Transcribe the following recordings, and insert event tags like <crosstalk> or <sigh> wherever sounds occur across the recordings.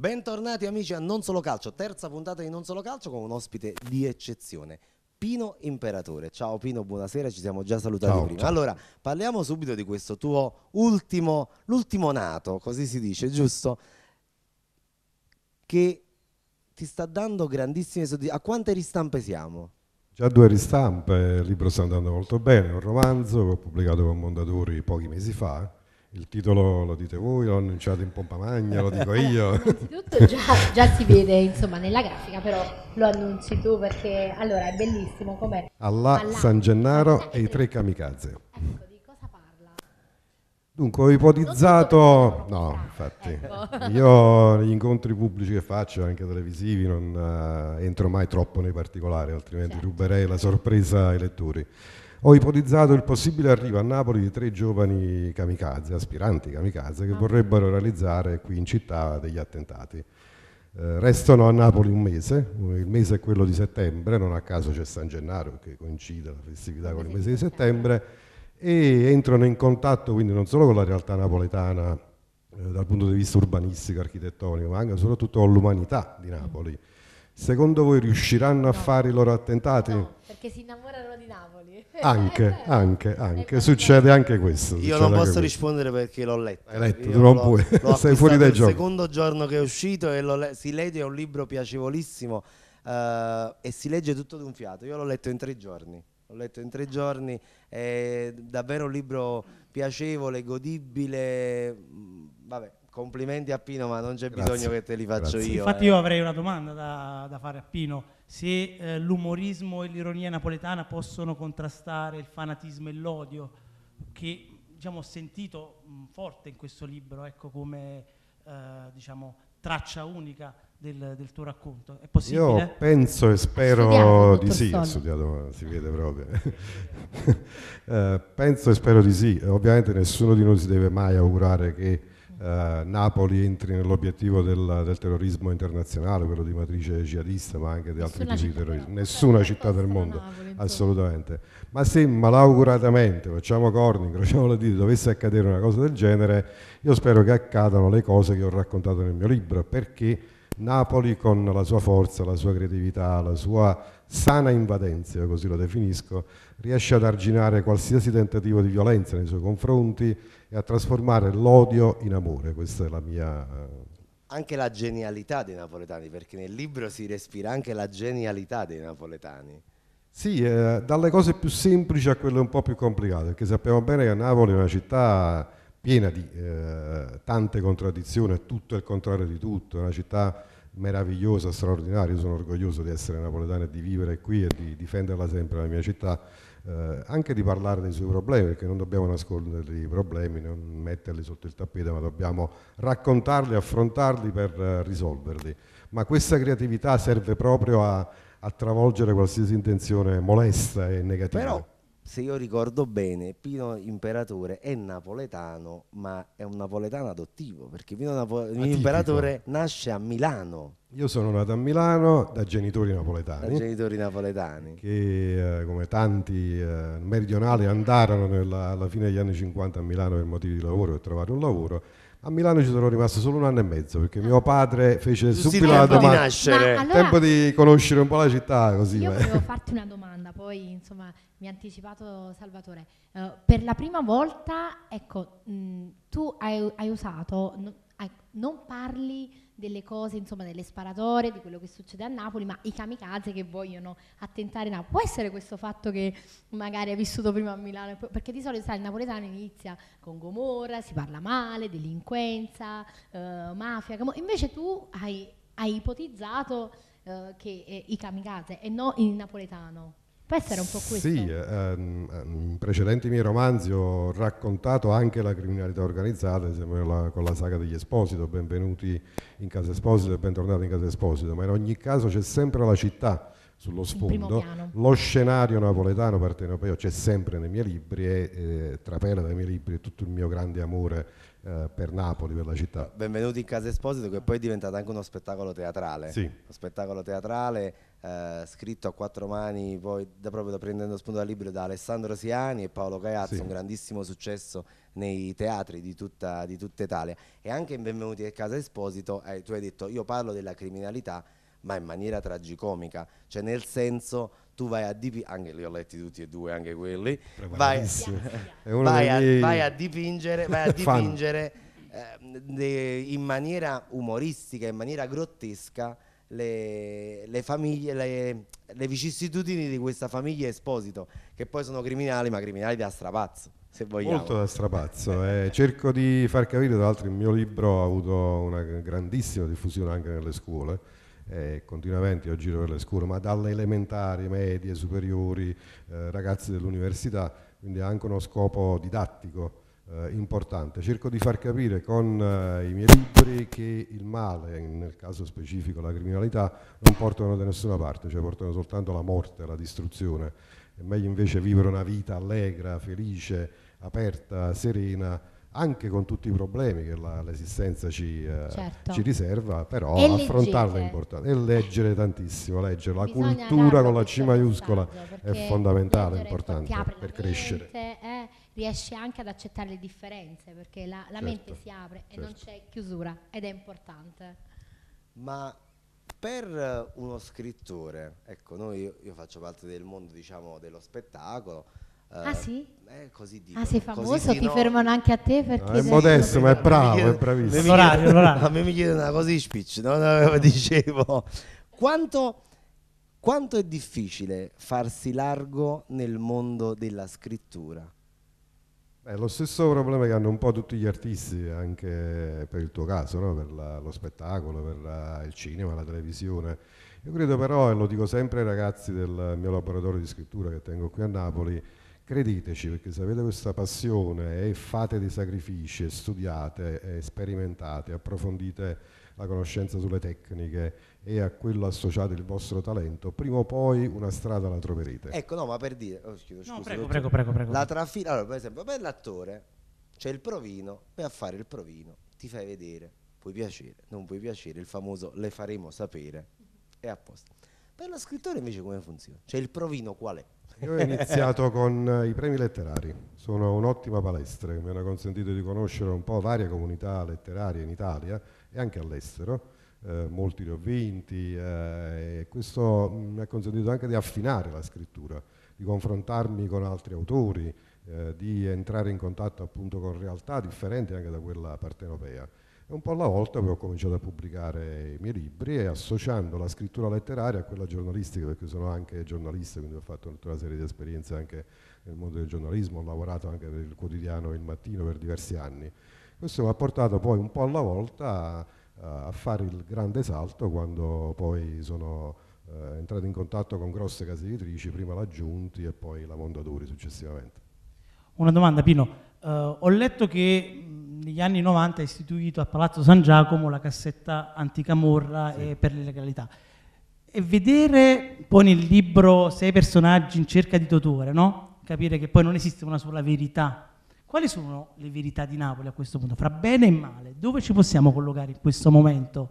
Bentornati amici a Non Solo Calcio, terza puntata di Non Solo Calcio con un ospite di eccezione. Pino Imperatore. Ciao Pino, buonasera, ci siamo già salutati ciao, prima. Ciao. Allora, parliamo subito di questo tuo ultimo, l'ultimo nato, così si dice, giusto? Che ti sta dando grandissime soddisfazioni. A quante ristampe siamo? Già due ristampe, il libro sta andando molto bene, un romanzo che ho pubblicato con Mondadori pochi mesi fa, il titolo lo dite voi, l'ho annunciato in pompa magna, lo dico io. <laughs> innanzitutto già, già, si vede insomma nella grafica, però lo annunci tu perché allora è bellissimo com'è. Alla, Alla San Gennaro e i tre kamikaze. Ecco, di cosa parla? Dunque ho ipotizzato, no infatti, ecco. <laughs> io negli incontri pubblici che faccio, anche televisivi, non uh, entro mai troppo nei particolari, altrimenti certo. ruberei la sorpresa ai lettori ho ipotizzato il possibile arrivo a Napoli di tre giovani kamikaze, aspiranti kamikaze, che vorrebbero realizzare qui in città degli attentati. Eh, restano a Napoli un mese, il mese è quello di settembre, non a caso c'è San Gennaro che coincide la festività con il mese di settembre, e entrano in contatto quindi non solo con la realtà napoletana eh, dal punto di vista urbanistico, architettonico, ma anche soprattutto con l'umanità di Napoli. Secondo voi riusciranno a fare i loro attentati? No, perché si innamorano di Napoli. <laughs> <laughs> Anche, anche, anche. Succede anche questo. Io non posso rispondere perché l'ho letto. Hai letto, Io tu non puoi. <laughs> Sei fuori dai giochi. Il secondo giorno che è uscito e l'ho legge, è un libro piacevolissimo eh, e si legge tutto d'un fiato. Io l'ho letto in tre giorni. L'ho letto in tre giorni, è davvero un libro piacevole, godibile, mm, vabbè, complimenti a Pino, ma non c'è Grazie. bisogno che te li faccio Grazie. io. Infatti, eh. io avrei una domanda da, da fare a Pino: se eh, l'umorismo e l'ironia napoletana possono contrastare il fanatismo e l'odio, che diciamo, ho sentito mh, forte in questo libro, ecco come eh, diciamo, traccia unica del, del, tuo racconto. È possibile? Io penso e spero di sì, ho studiato, si vede proprio. <laughs> eh, penso e spero di sì. Ovviamente nessuno di noi si deve mai augurare che eh, Napoli entri nell'obiettivo del, del, terrorismo internazionale, quello di matrice jihadista, ma anche di altri tipi di terrorismo. Nessuna città del certo, mondo, Napoli, assolutamente. Ma se malauguratamente, facciamo corni, incrociamo la dita, dovesse accadere una cosa del genere, io spero che accadano le cose che ho raccontato nel mio libro, perché Napoli con la sua forza, la sua creatività, la sua sana invadenza, così lo definisco, riesce ad arginare qualsiasi tentativo di violenza nei suoi confronti, e a trasformare l'odio in amore. Questa è la mia eh, anche la genialità dei napoletani, perché nel libro si respira anche la genialità dei napoletani. Sì, eh, dalle cose più semplici a quelle un po' più complicate, perché sappiamo bene che Napoli è una città piena di eh, tante contraddizioni, è tutto il contrario di tutto, è una città meraviglioso, straordinario, sono orgoglioso di essere napoletano e di vivere qui e di difenderla sempre la mia città, eh, anche di parlare dei suoi problemi, perché non dobbiamo nascondere i problemi, non metterli sotto il tappeto, ma dobbiamo raccontarli, affrontarli per eh, risolverli. Ma questa creatività serve proprio a, a travolgere qualsiasi intenzione molesta e negativa. Però se io ricordo bene, Pino Imperatore è napoletano, ma è un napoletano adottivo, perché Pino Napo- Imperatore nasce a Milano. Io sono nato a Milano da genitori napoletani. Da genitori napoletani. Che eh, come tanti eh, meridionali andarono nella, alla fine degli anni 50 a Milano per motivi di lavoro, per trovare un lavoro a Milano ci sono rimasto solo un anno e mezzo perché mio padre fece Giusti subito la domanda. Di nascere. Allora, tempo di conoscere un po' la città così. Io volevo <laughs> farti una domanda, poi insomma mi ha anticipato Salvatore. Uh, per la prima volta, ecco, mh, mm, tu hai, hai usato... No, non parli delle cose, insomma, delle sparatorie, di quello che succede a Napoli, ma i kamikaze che vogliono attentare Napoli. Può essere questo fatto che magari hai vissuto prima a Milano, perché di solito sai, il napoletano inizia con Gomorra, si parla male, delinquenza, eh, mafia, invece tu hai, hai ipotizzato eh, che eh, i kamikaze e no il napoletano. Può essere un po' questo? Sì, ehm, ehm, in precedenti miei romanzi ho raccontato anche la criminalità organizzata, ad esempio la, con la saga degli Esposito, benvenuti in casa Esposito e bentornati in casa Esposito, ma in ogni caso c'è sempre la città sullo sfondo. Lo scenario napoletano partenopeo c'è sempre nei miei libri e eh, trapela dai miei libri tutto il mio grande amore eh, per Napoli, per la città. Benvenuti in Casa Esposito che poi è diventato anche uno spettacolo teatrale. Sì. Uno spettacolo teatrale eh, scritto a quattro mani, poi da, proprio da, prendendo spunto dal libro da Alessandro Siani e Paolo Caiazzo, sì. un grandissimo successo nei teatri di tutta, di tutta Italia. E anche in Benvenuti a Casa Esposito eh, tu hai detto io parlo della criminalità ma in maniera tragicomica, cioè nel senso tu vai a dipingere, anche li ho letti tutti e due, anche quelli, vai, <laughs> vai, a, vai, a, dipingere, vai a <laughs> dipingere eh, in maniera umoristica, in maniera grottesca le, le famiglie, le, le, vicissitudini di questa famiglia Esposito, che poi sono criminali, ma criminali da strapazzo. Se Molto da strapazzo, eh. cerco di far capire, tra l'altro il mio libro ha avuto una grandissima diffusione anche nelle scuole, eh, continuamente io giro per le scuole, ma dalle elementari, medie, superiori, eh, ragazzi dell'università, quindi ha anche uno scopo didattico eh, importante. Cerco di far capire con eh, i miei libri che il male, nel caso specifico la criminalità, non portano da nessuna parte, cioè portano soltanto alla morte, alla distruzione. È meglio invece vivere una vita allegra, felice, aperta, serena, anche con tutti i problemi che l'esistenza ci, eh, certo. ci, riserva, però e affrontarla leggere. è importante. E leggere tantissimo, leggere. La cultura con la C maiuscola è fondamentale, è importante per crescere. Mente, eh, riesce anche ad accettare le differenze, perché la, la certo, mente si apre certo. e non certo. c'è chiusura, ed è importante. Ma per uno scrittore, ecco, noi, io faccio parte del mondo diciamo, dello spettacolo, eh, ah sì? Eh, così dicono. Ah, sei famoso? Ti no. fermano anche a te perché... No, è modesto, ma è bravo, è bravissimo. <laughs> A me mi chiedono una cosa di speech, no? no <laughs> dicevo, quanto, quanto è difficile farsi largo nel mondo della scrittura? È lo stesso problema che hanno un po' tutti gli artisti, anche per il tuo caso, no? per la, lo spettacolo, per la, il cinema, la televisione. Io credo però, e lo dico sempre ai ragazzi del mio laboratorio di scrittura che tengo qui a Napoli, Credeteci, perché se avete questa passione e fate dei sacrifici, studiate, sperimentate, approfondite la conoscenza sulle tecniche e a quello associate il vostro talento, prima o poi una strada la troverete. Ecco, no, ma per dire, oh, scusa, no, scusa, prego, prego, prego, prego, La trafila, allora, per esempio, per l'attore c'è il provino, vai a fare il provino, ti fai vedere, puoi piacere, non puoi piacere, il famoso le faremo sapere, è apposta. Per lo scrittore invece come funziona? Cioè il provino qual è? Io ho iniziato <laughs> con eh, i premi letterari, sono un'ottima palestra che mi hanno consentito di conoscere un po' varie comunità letterarie in Italia e anche all'estero. Eh, molti li ho vinti eh, e questo mi ha consentito anche di affinare la scrittura, di confrontarmi con altri autori, eh, di entrare in contatto appunto con realtà differenti anche da quella partenopea e un po' alla volta avevo cominciato a pubblicare i miei libri e associando la scrittura letteraria a quella giornalistica, perché sono anche giornalista, quindi ho fatto tutta una serie di esperienze anche nel mondo del giornalismo, ho lavorato anche per il quotidiano Il Mattino per diversi anni. Questo mi ha portato poi un po' alla volta a, eh, a fare il grande salto quando poi sono eh, entrato in contatto con grosse case editrici, prima la Giunti e poi la Mondadori successivamente. Una domanda Pino, uh, ho letto che negli anni 90 è istituito a Palazzo San Giacomo la cassetta anticamorra sì. per l'illegalità. E vedere poi nel libro sei personaggi in cerca di dottore, no? capire che poi non esiste una sola verità. Quali sono le verità di Napoli a questo punto, fra bene e male? Dove ci possiamo collocare in questo momento?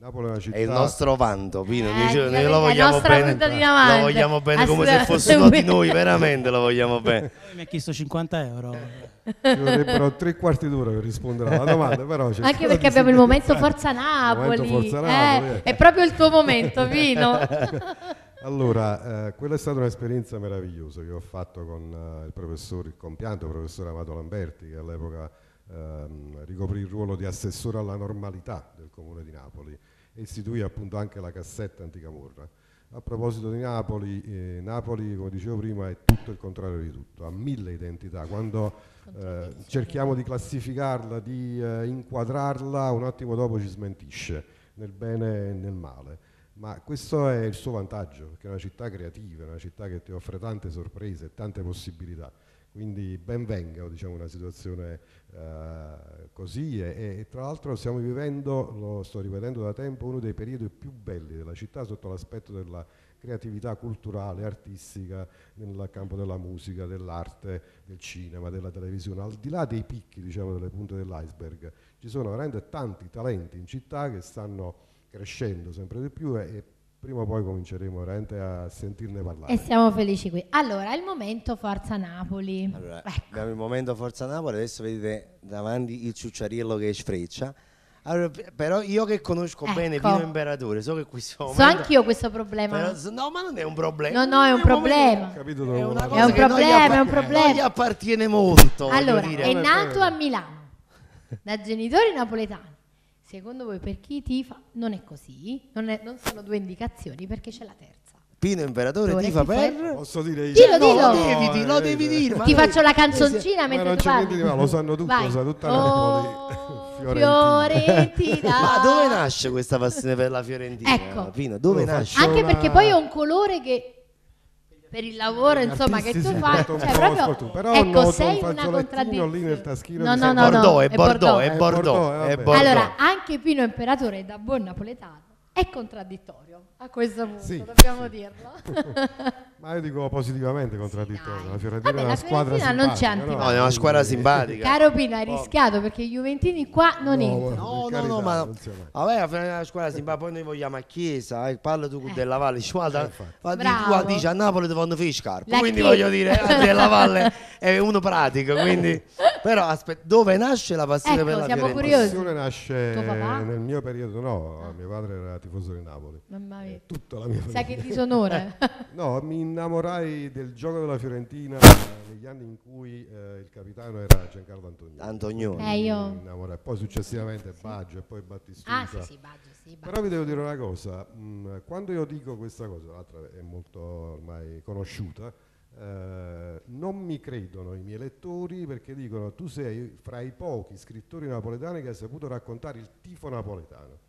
Napoli è una città. È il nostro vanto, Pino. Eh, dice, noi lo vogliamo bene. Lo vogliamo bene come se fosse uno di noi, veramente lo vogliamo bene. <laughs> mi ha chiesto 50 euro. Ci vorrebbero tre quarti d'ora per rispondere alla domanda, però Anche perché abbiamo il momento Forza Napoli. momento Forza eh, Napoli. Eh, è proprio il tuo momento, Vino. <laughs> Allora, eh, quella è stata un'esperienza meravigliosa che ho fatto con eh, il professor, il compianto il professor Amato Lamberti, che all'epoca ehm, ricoprì il ruolo di assessore alla normalità del comune di Napoli istituì appunto anche la cassetta anticamorra. A proposito di Napoli, eh, Napoli come dicevo prima è tutto il contrario di tutto, ha mille identità, quando eh, cerchiamo di classificarla, di eh, inquadrarla, un attimo dopo ci smentisce nel bene e nel male. Ma questo è il suo vantaggio, perché è una città creativa, è una città che ti offre tante sorprese, tante possibilità. Quindi ben venga diciamo, una situazione eh, così è. E tra l'altro stiamo vivendo, lo sto rivedendo da tempo, uno dei periodi più belli della città sotto l'aspetto della creatività culturale, artistica, nel campo della musica, dell'arte, del cinema, della televisione, al di là dei picchi, diciamo, delle punte dell'iceberg. Ci sono veramente tanti talenti in città che stanno crescendo sempre di più e, prima o poi cominceremo veramente a sentirne parlare. E siamo felici qui. Allora, il momento Forza Napoli. Allora, ecco. abbiamo il momento Forza Napoli, adesso vedete davanti il ciucciarillo che sfreccia. Allora, però io che conosco ecco. bene Pino Imperatore, so che questo momento, So anch'io questo problema. Però, no, ma non è un problema. No, no, è un, è un problema. Capito, è, è, un problema, è un problema. Non gli appartiene molto. Allora, è nato a Milano da genitori napoletani Secondo voi per chi tifa non è così? Non, è, non sono due indicazioni perché c'è la terza. Pino Imperatore Dove tifa per... Posso dire io? Dillo, dillo. No, eh, Lo devi, lo eh, devi dire. Eh. Ti faccio la canzoncina mentre non tu parli. Di, lo sanno tutti, lo sa tutta oh, la Fiorentina. Fiorentina. ma dove nasce questa passione per la Fiorentina? Ecco. Pino, dove nasce? Anche una... perché poi è un colore che per il lavoro insomma che tu fai cioè, proprio, però ecco no, sei un una contraddizione no no no, no, no. È Bordeaux, è eh, Bordeaux, allora anche Pino Imperatore da buon napoletano è contraddittorio a questo punto, sì, dobbiamo sì. dirlo. <laughs> Ma io dico positivamente contraddittorio. Sì, la Fiorentina Vabbè, è una squadra simpatica. Non c'è antipatia. No, è una squadra simpatica. Caro Pino, hai rischiato perché i Juventini qua non no, entrano. No, no, carità, no, ma la Fiorentina è una squadra simpatica. Poi noi vogliamo a Chiesa, eh, parla tu eh. Della Valle. ci vuole, eh, di dice a Napoli devono fare scarpe. Quindi voglio dire, Della Valle <laughs> è uno pratico, quindi... Però aspetta, dove nasce la passione ecco, per la siamo Fiorentina? curiosi. passione nasce nel mio periodo, no, Ah. mio padre era tifoso di Napoli. Mamma mia. Eh, Tutta la mia Sai che disonore. <laughs> No, mi innamorai del gioco della Fiorentina eh, negli anni in cui eh, il capitano era Giancarlo Antonio. Antonioni. Eh, io- Poi successivamente Baggio e poi Battistuta. ah, sì, sì, Baggio, sì, Baggio. Però vi devo dire una cosa, mh, mm, quando io dico questa cosa, l'altra è molto ormai conosciuta, non mi credono i miei lettori perché dicono tu sei fra i pochi scrittori napoletani che hai saputo raccontare il tifo napoletano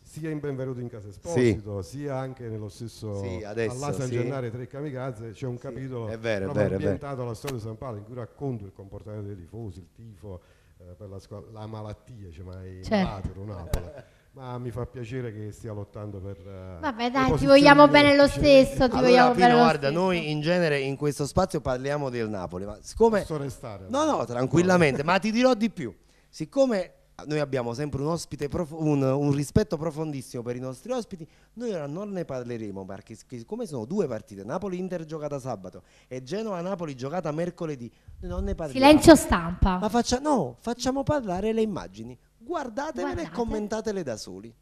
sia in Benvenuto in Casa Esposito, sì. sia anche nello stesso sì, adesso, San sì. Gennare Tre Kamikaze c'è un sì. capitolo è vero, proprio è vero, ambientato alla storia di San Paolo in cui racconto il comportamento dei tifosi, il tifo eh, per la, la malattia, cioè, ma è certo. malaturo Napoli. <laughs> Ma mi fa piacere che stia lottando per... Uh, Vabbè dai, ti vogliamo bene lo stesso, ti allora, vogliamo Pino, bene guarda, lo stesso. noi in genere in questo spazio parliamo del Napoli, ma siccome... Posso restare? No, no, tranquillamente, no. ma ti dirò di più. Siccome noi abbiamo sempre un, ospite prof... un, un rispetto profondissimo per i nostri ospiti, noi ora non ne parleremo perché siccome sono due partite, Napoli-Inter giocata sabato e Genova-Napoli giocata mercoledì, noi non ne parleremo. Silenzio stampa. Ma faccia... no, facciamo parlare le immagini guardatele, Guardate. e commentatele da soli.